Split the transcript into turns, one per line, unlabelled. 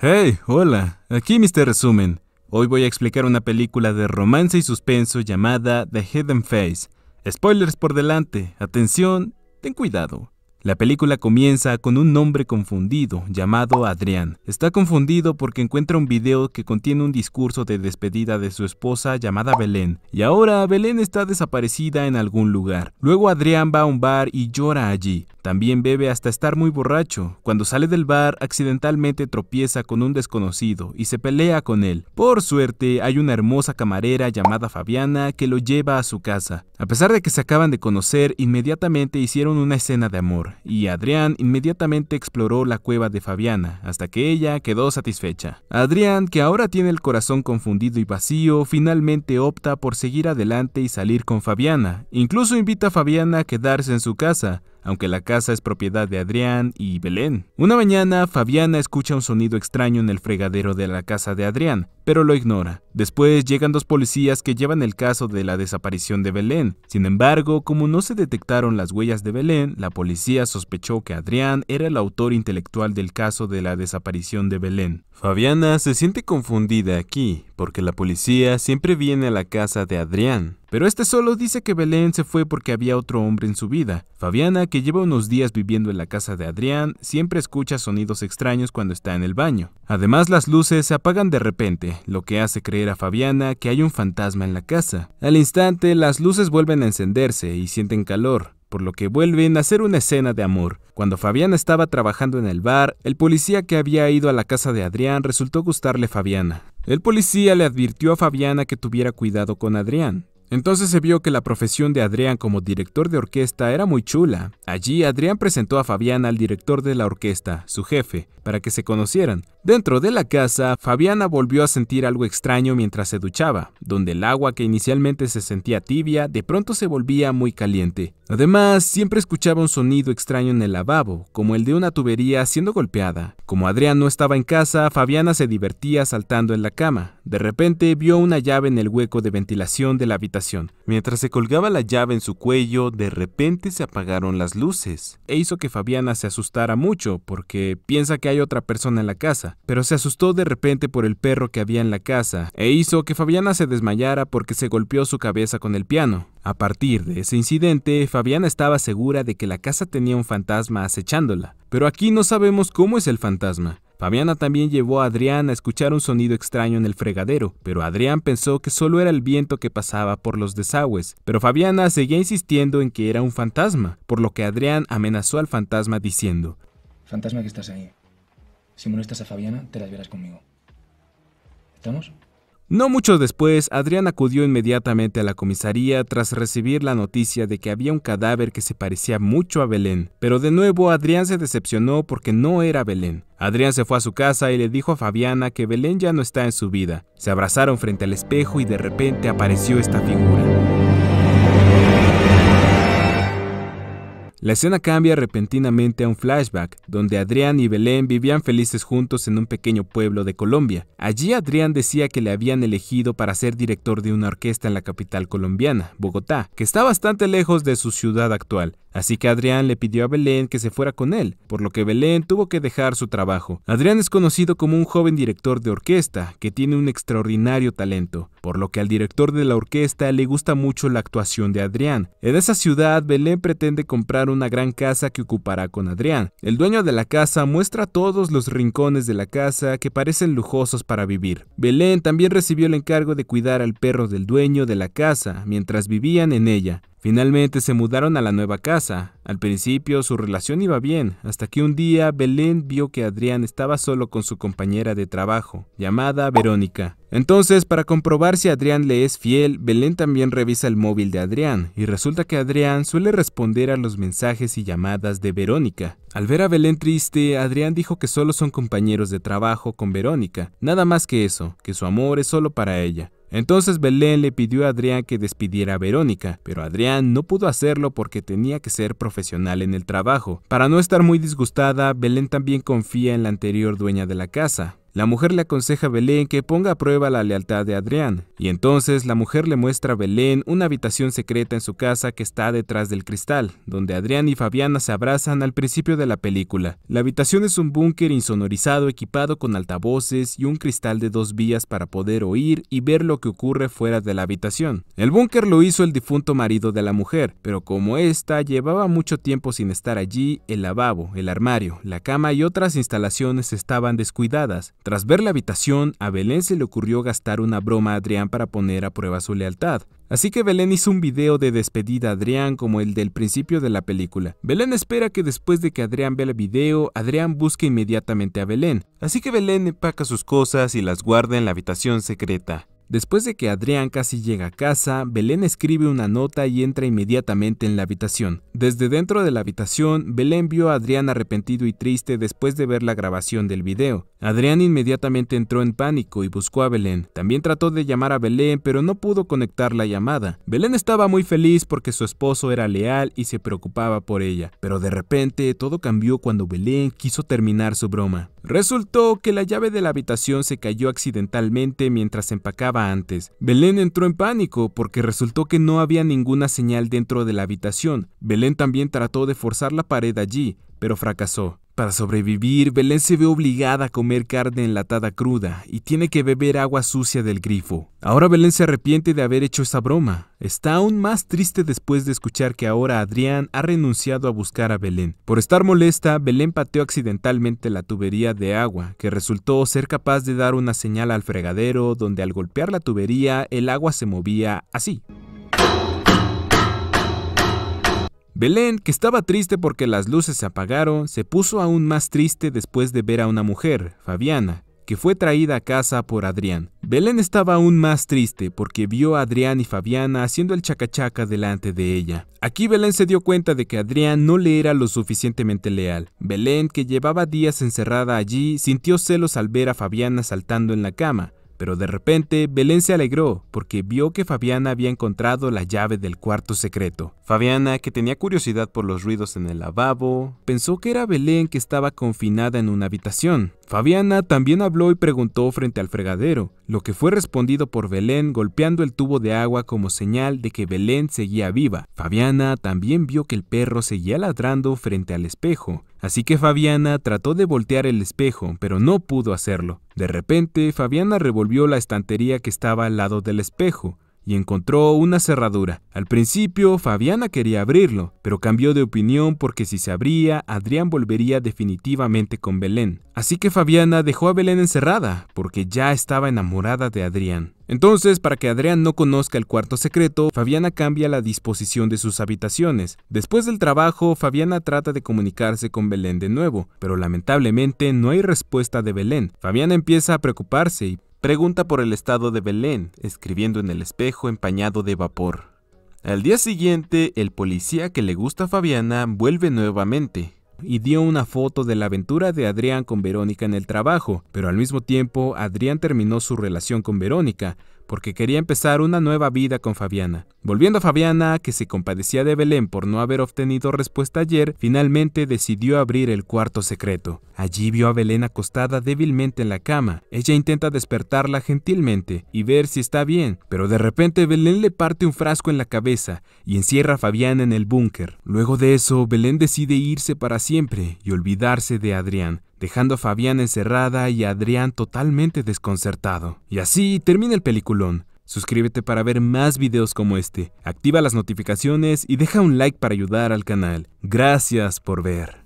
Hey, hola, aquí Mr. Resumen. Hoy voy a explicar una película de romance y suspenso llamada The Hidden Face. Spoilers por delante, atención, ten cuidado. La película comienza con un hombre confundido llamado Adrián. Está confundido porque encuentra un video que contiene un discurso de despedida de su esposa llamada Belén, y ahora Belén está desaparecida en algún lugar. Luego Adrián va a un bar y llora allí. También bebe hasta estar muy borracho. Cuando sale del bar, accidentalmente tropieza con un desconocido y se pelea con él. Por suerte, hay una hermosa camarera llamada Fabiana que lo lleva a su casa. A pesar de que se acaban de conocer, inmediatamente hicieron una escena de amor y Adrián inmediatamente exploró la cueva de Fabiana hasta que ella quedó satisfecha. Adrián, que ahora tiene el corazón confundido y vacío, finalmente opta por seguir adelante y salir con Fabiana. Incluso invita a Fabiana a quedarse en su casa, aunque la casa es propiedad de Adrián y Belén. Una mañana, Fabiana escucha un sonido extraño en el fregadero de la casa de Adrián, pero lo ignora. Después llegan dos policías que llevan el caso de la desaparición de Belén. Sin embargo, como no se detectaron las huellas de Belén, la policía sospechó que Adrián era el autor intelectual del caso de la desaparición de Belén. Fabiana se siente confundida aquí, porque la policía siempre viene a la casa de Adrián, pero este solo dice que Belén se fue porque había otro hombre en su vida. Fabiana, que lleva unos días viviendo en la casa de Adrián, siempre escucha sonidos extraños cuando está en el baño. Además, las luces se apagan de repente, lo que hace creer a Fabiana que hay un fantasma en la casa. Al instante, las luces vuelven a encenderse y sienten calor, por lo que vuelven a ser una escena de amor. Cuando Fabiana estaba trabajando en el bar, el policía que había ido a la casa de Adrián resultó gustarle Fabiana. El policía le advirtió a Fabiana que tuviera cuidado con Adrián, entonces se vio que la profesión de Adrián como director de orquesta era muy chula. Allí Adrián presentó a Fabiana al director de la orquesta, su jefe, para que se conocieran. Dentro de la casa, Fabiana volvió a sentir algo extraño mientras se duchaba, donde el agua que inicialmente se sentía tibia de pronto se volvía muy caliente. Además, siempre escuchaba un sonido extraño en el lavabo, como el de una tubería siendo golpeada. Como Adrián no estaba en casa, Fabiana se divertía saltando en la cama, de repente vio una llave en el hueco de ventilación de la habitación. Mientras se colgaba la llave en su cuello, de repente se apagaron las luces e hizo que Fabiana se asustara mucho porque piensa que hay otra persona en la casa, pero se asustó de repente por el perro que había en la casa e hizo que Fabiana se desmayara porque se golpeó su cabeza con el piano. A partir de ese incidente, Fabiana estaba segura de que la casa tenía un fantasma acechándola, pero aquí no sabemos cómo es el fantasma. Fabiana también llevó a Adrián a escuchar un sonido extraño en el fregadero, pero Adrián pensó que solo era el viento que pasaba por los desagües, pero Fabiana seguía insistiendo en que era un fantasma, por lo que Adrián amenazó al fantasma diciendo, Fantasma que estás ahí, si molestas a Fabiana, te las verás conmigo. ¿Estamos? No mucho después, Adrián acudió inmediatamente a la comisaría tras recibir la noticia de que había un cadáver que se parecía mucho a Belén, pero de nuevo Adrián se decepcionó porque no era Belén. Adrián se fue a su casa y le dijo a Fabiana que Belén ya no está en su vida. Se abrazaron frente al espejo y de repente apareció esta figura. La escena cambia repentinamente a un flashback, donde Adrián y Belén vivían felices juntos en un pequeño pueblo de Colombia. Allí Adrián decía que le habían elegido para ser director de una orquesta en la capital colombiana, Bogotá, que está bastante lejos de su ciudad actual. Así que Adrián le pidió a Belén que se fuera con él, por lo que Belén tuvo que dejar su trabajo. Adrián es conocido como un joven director de orquesta, que tiene un extraordinario talento, por lo que al director de la orquesta le gusta mucho la actuación de Adrián. En esa ciudad, Belén pretende comprar una gran casa que ocupará con Adrián. El dueño de la casa muestra todos los rincones de la casa que parecen lujosos para vivir. Belén también recibió el encargo de cuidar al perro del dueño de la casa mientras vivían en ella. Finalmente se mudaron a la nueva casa. Al principio su relación iba bien, hasta que un día Belén vio que Adrián estaba solo con su compañera de trabajo, llamada Verónica. Entonces, para comprobar si Adrián le es fiel, Belén también revisa el móvil de Adrián, y resulta que Adrián suele responder a los mensajes y llamadas de Verónica. Al ver a Belén triste, Adrián dijo que solo son compañeros de trabajo con Verónica, nada más que eso, que su amor es solo para ella. Entonces Belén le pidió a Adrián que despidiera a Verónica, pero Adrián no pudo hacerlo porque tenía que ser profesional en el trabajo. Para no estar muy disgustada, Belén también confía en la anterior dueña de la casa, la mujer le aconseja a Belén que ponga a prueba la lealtad de Adrián, y entonces la mujer le muestra a Belén una habitación secreta en su casa que está detrás del cristal, donde Adrián y Fabiana se abrazan al principio de la película. La habitación es un búnker insonorizado equipado con altavoces y un cristal de dos vías para poder oír y ver lo que ocurre fuera de la habitación. El búnker lo hizo el difunto marido de la mujer, pero como ésta llevaba mucho tiempo sin estar allí, el lavabo, el armario, la cama y otras instalaciones estaban descuidadas tras ver la habitación, a Belén se le ocurrió gastar una broma a Adrián para poner a prueba su lealtad. Así que Belén hizo un video de despedida a Adrián como el del principio de la película. Belén espera que después de que Adrián vea el video, Adrián busque inmediatamente a Belén. Así que Belén empaca sus cosas y las guarda en la habitación secreta. Después de que Adrián casi llega a casa, Belén escribe una nota y entra inmediatamente en la habitación. Desde dentro de la habitación, Belén vio a Adrián arrepentido y triste después de ver la grabación del video. Adrián inmediatamente entró en pánico y buscó a Belén. También trató de llamar a Belén, pero no pudo conectar la llamada. Belén estaba muy feliz porque su esposo era leal y se preocupaba por ella, pero de repente todo cambió cuando Belén quiso terminar su broma. Resultó que la llave de la habitación se cayó accidentalmente mientras empacaba antes. Belén entró en pánico porque resultó que no había ninguna señal dentro de la habitación. Belén también trató de forzar la pared allí, pero fracasó. Para sobrevivir, Belén se ve obligada a comer carne enlatada cruda y tiene que beber agua sucia del grifo. Ahora Belén se arrepiente de haber hecho esa broma. Está aún más triste después de escuchar que ahora Adrián ha renunciado a buscar a Belén. Por estar molesta, Belén pateó accidentalmente la tubería de agua, que resultó ser capaz de dar una señal al fregadero donde al golpear la tubería el agua se movía así. Belén, que estaba triste porque las luces se apagaron, se puso aún más triste después de ver a una mujer, Fabiana, que fue traída a casa por Adrián. Belén estaba aún más triste porque vio a Adrián y Fabiana haciendo el chacachaca delante de ella. Aquí Belén se dio cuenta de que Adrián no le era lo suficientemente leal. Belén, que llevaba días encerrada allí, sintió celos al ver a Fabiana saltando en la cama, pero de repente Belén se alegró porque vio que Fabiana había encontrado la llave del cuarto secreto. Fabiana, que tenía curiosidad por los ruidos en el lavabo, pensó que era Belén que estaba confinada en una habitación. Fabiana también habló y preguntó frente al fregadero, lo que fue respondido por Belén golpeando el tubo de agua como señal de que Belén seguía viva. Fabiana también vio que el perro seguía ladrando frente al espejo, así que Fabiana trató de voltear el espejo, pero no pudo hacerlo. De repente, Fabiana revolvió la estantería que estaba al lado del espejo, y encontró una cerradura. Al principio, Fabiana quería abrirlo, pero cambió de opinión porque si se abría, Adrián volvería definitivamente con Belén. Así que Fabiana dejó a Belén encerrada, porque ya estaba enamorada de Adrián. Entonces, para que Adrián no conozca el cuarto secreto, Fabiana cambia la disposición de sus habitaciones. Después del trabajo, Fabiana trata de comunicarse con Belén de nuevo, pero lamentablemente no hay respuesta de Belén. Fabiana empieza a preocuparse y Pregunta por el estado de Belén, escribiendo en el espejo empañado de vapor. Al día siguiente, el policía que le gusta a Fabiana vuelve nuevamente y dio una foto de la aventura de Adrián con Verónica en el trabajo, pero al mismo tiempo Adrián terminó su relación con Verónica, porque quería empezar una nueva vida con Fabiana. Volviendo a Fabiana, que se compadecía de Belén por no haber obtenido respuesta ayer, finalmente decidió abrir el cuarto secreto. Allí vio a Belén acostada débilmente en la cama. Ella intenta despertarla gentilmente y ver si está bien, pero de repente Belén le parte un frasco en la cabeza y encierra a Fabiana en el búnker. Luego de eso, Belén decide irse para siempre y olvidarse de Adrián dejando a Fabián encerrada y a Adrián totalmente desconcertado. Y así termina el peliculón. Suscríbete para ver más videos como este, activa las notificaciones y deja un like para ayudar al canal. Gracias por ver.